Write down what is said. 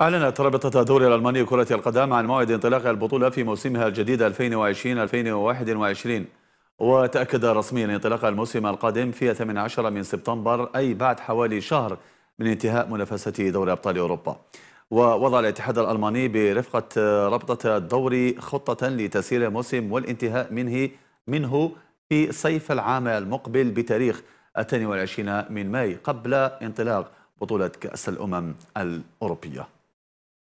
أعلنت رابطة الدوري الألماني كرة القدم عن موعد انطلاق البطولة في موسمها الجديد 2020-2021 وتأكد رسميا انطلاق الموسم القادم في 18 من سبتمبر أي بعد حوالي شهر من انتهاء منافسة دوري أبطال أوروبا ووضع الاتحاد الألماني برفقة رابطة الدوري خطة لتسيير الموسم والانتهاء منه منه في صيف العام المقبل بتاريخ 22 من ماي قبل انطلاق بطولة كأس الأمم الأوروبية